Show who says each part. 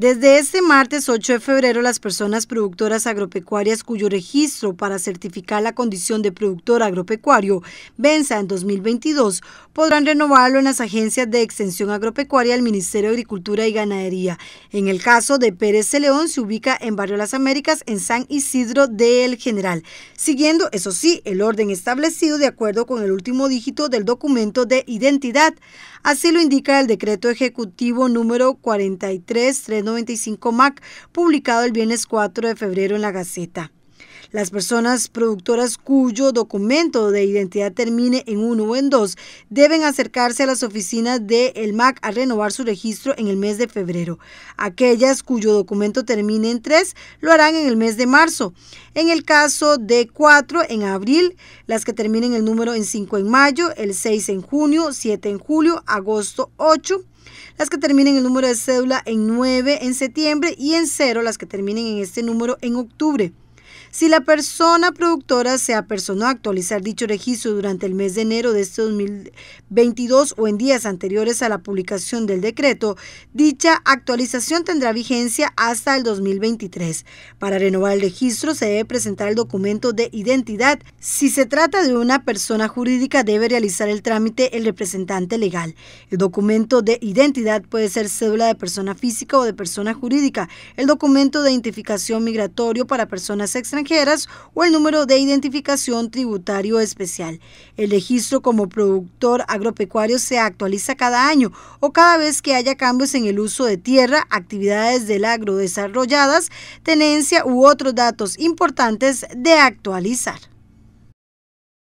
Speaker 1: Desde este martes 8 de febrero, las personas productoras agropecuarias cuyo registro para certificar la condición de productor agropecuario venza en 2022 podrán renovarlo en las agencias de extensión agropecuaria del Ministerio de Agricultura y Ganadería. En el caso de Pérez de León, se ubica en Barrio Las Américas, en San Isidro del General, siguiendo, eso sí, el orden establecido de acuerdo con el último dígito del documento de identidad. Así lo indica el decreto ejecutivo número 4339 95 MAC, publicado el viernes 4 de febrero en la Gaceta. Las personas productoras cuyo documento de identidad termine en uno o en dos deben acercarse a las oficinas del MAC a renovar su registro en el mes de febrero. Aquellas cuyo documento termine en tres lo harán en el mes de marzo. En el caso de cuatro en abril, las que terminen el número en cinco en mayo, el seis en junio, siete en julio, agosto ocho las que terminen el número de cédula en 9 en septiembre y en 0 las que terminen en este número en octubre. Si la persona productora se apersonó a actualizar dicho registro durante el mes de enero de este 2022 o en días anteriores a la publicación del decreto, dicha actualización tendrá vigencia hasta el 2023. Para renovar el registro se debe presentar el documento de identidad. Si se trata de una persona jurídica, debe realizar el trámite el representante legal. El documento de identidad puede ser cédula de persona física o de persona jurídica. El documento de identificación migratorio para personas extranjeras o el número de identificación tributario especial. El registro como productor agropecuario se actualiza cada año o cada vez que haya cambios en el uso de tierra, actividades del agro desarrolladas, tenencia u otros datos importantes de actualizar.